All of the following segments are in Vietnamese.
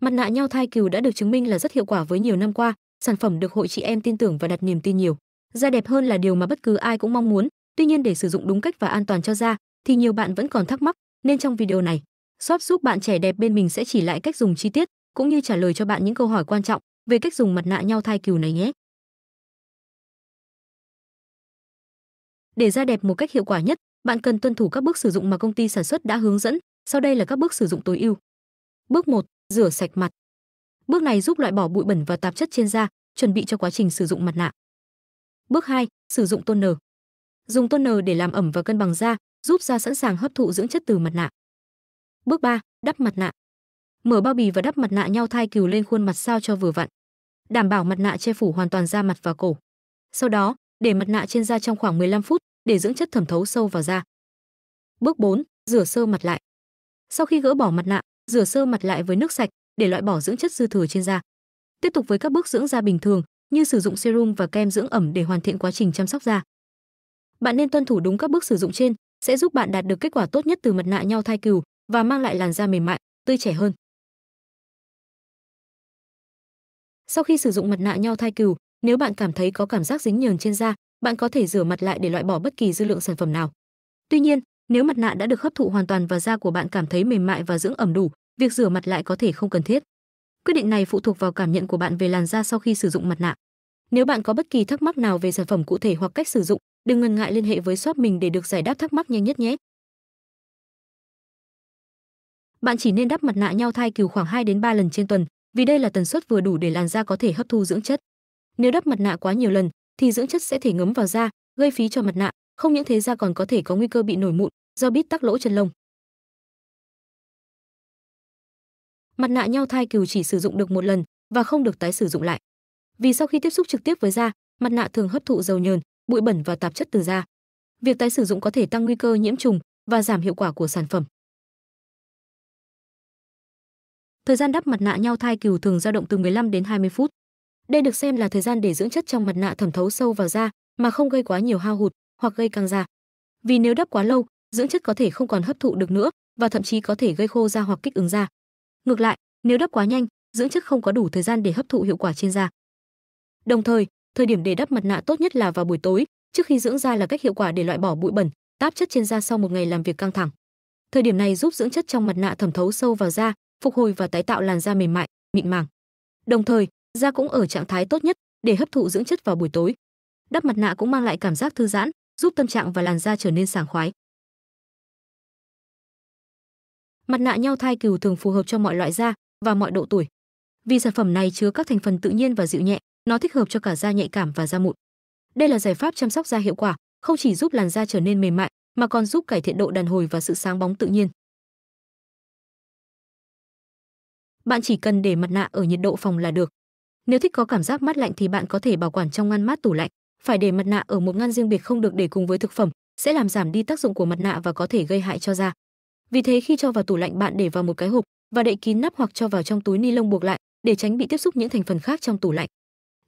Mặt nạ nhau thai cừu đã được chứng minh là rất hiệu quả với nhiều năm qua, sản phẩm được hội chị em tin tưởng và đặt niềm tin nhiều. Da đẹp hơn là điều mà bất cứ ai cũng mong muốn, tuy nhiên để sử dụng đúng cách và an toàn cho da thì nhiều bạn vẫn còn thắc mắc, nên trong video này, shop giúp bạn trẻ đẹp bên mình sẽ chỉ lại cách dùng chi tiết cũng như trả lời cho bạn những câu hỏi quan trọng về cách dùng mặt nạ nhau thai cừu này nhé. Để da đẹp một cách hiệu quả nhất, bạn cần tuân thủ các bước sử dụng mà công ty sản xuất đã hướng dẫn. Sau đây là các bước sử dụng tối ưu. Bước 1 rửa sạch mặt. Bước này giúp loại bỏ bụi bẩn và tạp chất trên da, chuẩn bị cho quá trình sử dụng mặt nạ. Bước 2, sử dụng toner. Dùng toner để làm ẩm và cân bằng da, giúp da sẵn sàng hấp thụ dưỡng chất từ mặt nạ. Bước 3, đắp mặt nạ. Mở bao bì và đắp mặt nạ nhau thai cừu lên khuôn mặt sao cho vừa vặn. Đảm bảo mặt nạ che phủ hoàn toàn da mặt và cổ. Sau đó, để mặt nạ trên da trong khoảng 15 phút để dưỡng chất thẩm thấu sâu vào da. Bước 4, rửa sơ mặt lại. Sau khi gỡ bỏ mặt nạ, rửa sơ mặt lại với nước sạch để loại bỏ dưỡng chất dư thừa trên da. Tiếp tục với các bước dưỡng da bình thường như sử dụng serum và kem dưỡng ẩm để hoàn thiện quá trình chăm sóc da. Bạn nên tuân thủ đúng các bước sử dụng trên sẽ giúp bạn đạt được kết quả tốt nhất từ mặt nạ nhau thai cừu và mang lại làn da mềm mại, tươi trẻ hơn. Sau khi sử dụng mặt nạ nhau thai cừu, nếu bạn cảm thấy có cảm giác dính nhờn trên da, bạn có thể rửa mặt lại để loại bỏ bất kỳ dư lượng sản phẩm nào. Tuy nhiên, nếu mặt nạ đã được hấp thụ hoàn toàn và da của bạn cảm thấy mềm mại và dưỡng ẩm đủ, việc rửa mặt lại có thể không cần thiết. Quyết định này phụ thuộc vào cảm nhận của bạn về làn da sau khi sử dụng mặt nạ. Nếu bạn có bất kỳ thắc mắc nào về sản phẩm cụ thể hoặc cách sử dụng, đừng ngần ngại liên hệ với shop mình để được giải đáp thắc mắc nhanh nhất nhé. Bạn chỉ nên đắp mặt nạ nhau thai cừu khoảng 2 đến 3 lần trên tuần, vì đây là tần suất vừa đủ để làn da có thể hấp thu dưỡng chất. Nếu đắp mặt nạ quá nhiều lần thì dưỡng chất sẽ thể ngấm vào da, gây phí cho mặt nạ không những thế ra còn có thể có nguy cơ bị nổi mụn do bít tắc lỗ chân lông. Mặt nạ nhau thai cừu chỉ sử dụng được một lần và không được tái sử dụng lại. Vì sau khi tiếp xúc trực tiếp với da, mặt nạ thường hấp thụ dầu nhờn, bụi bẩn và tạp chất từ da. Việc tái sử dụng có thể tăng nguy cơ nhiễm trùng và giảm hiệu quả của sản phẩm. Thời gian đắp mặt nạ nhau thai cừu thường dao động từ 15 đến 20 phút. Đây được xem là thời gian để dưỡng chất trong mặt nạ thẩm thấu sâu vào da mà không gây quá nhiều hao hụt, hoặc gây căng da. Vì nếu đắp quá lâu, dưỡng chất có thể không còn hấp thụ được nữa và thậm chí có thể gây khô da hoặc kích ứng da. Ngược lại, nếu đắp quá nhanh, dưỡng chất không có đủ thời gian để hấp thụ hiệu quả trên da. Đồng thời, thời điểm để đắp mặt nạ tốt nhất là vào buổi tối, trước khi dưỡng da là cách hiệu quả để loại bỏ bụi bẩn, táp chất trên da sau một ngày làm việc căng thẳng. Thời điểm này giúp dưỡng chất trong mặt nạ thẩm thấu sâu vào da, phục hồi và tái tạo làn da mềm mại, mịn màng. Đồng thời, da cũng ở trạng thái tốt nhất để hấp thụ dưỡng chất vào buổi tối. Đắp mặt nạ cũng mang lại cảm giác thư giãn, giúp tâm trạng và làn da trở nên sảng khoái. Mặt nạ nhau thai cừu thường phù hợp cho mọi loại da và mọi độ tuổi. Vì sản phẩm này chứa các thành phần tự nhiên và dịu nhẹ, nó thích hợp cho cả da nhạy cảm và da mụn. Đây là giải pháp chăm sóc da hiệu quả, không chỉ giúp làn da trở nên mềm mại mà còn giúp cải thiện độ đàn hồi và sự sáng bóng tự nhiên. Bạn chỉ cần để mặt nạ ở nhiệt độ phòng là được. Nếu thích có cảm giác mát lạnh thì bạn có thể bảo quản trong ngăn mát tủ lạnh phải để mặt nạ ở một ngăn riêng biệt không được để cùng với thực phẩm sẽ làm giảm đi tác dụng của mặt nạ và có thể gây hại cho da vì thế khi cho vào tủ lạnh bạn để vào một cái hộp và đậy kín nắp hoặc cho vào trong túi ni lông buộc lại để tránh bị tiếp xúc những thành phần khác trong tủ lạnh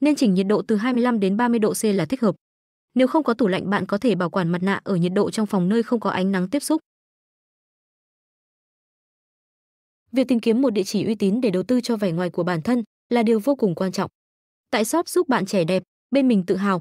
nên chỉnh nhiệt độ từ 25 đến 30 độ C là thích hợp nếu không có tủ lạnh bạn có thể bảo quản mặt nạ ở nhiệt độ trong phòng nơi không có ánh nắng tiếp xúc Việc tìm kiếm một địa chỉ uy tín để đầu tư cho vẻ ngoài của bản thân là điều vô cùng quan trọng. Tại shop giúp bạn trẻ đẹp, bên mình tự hào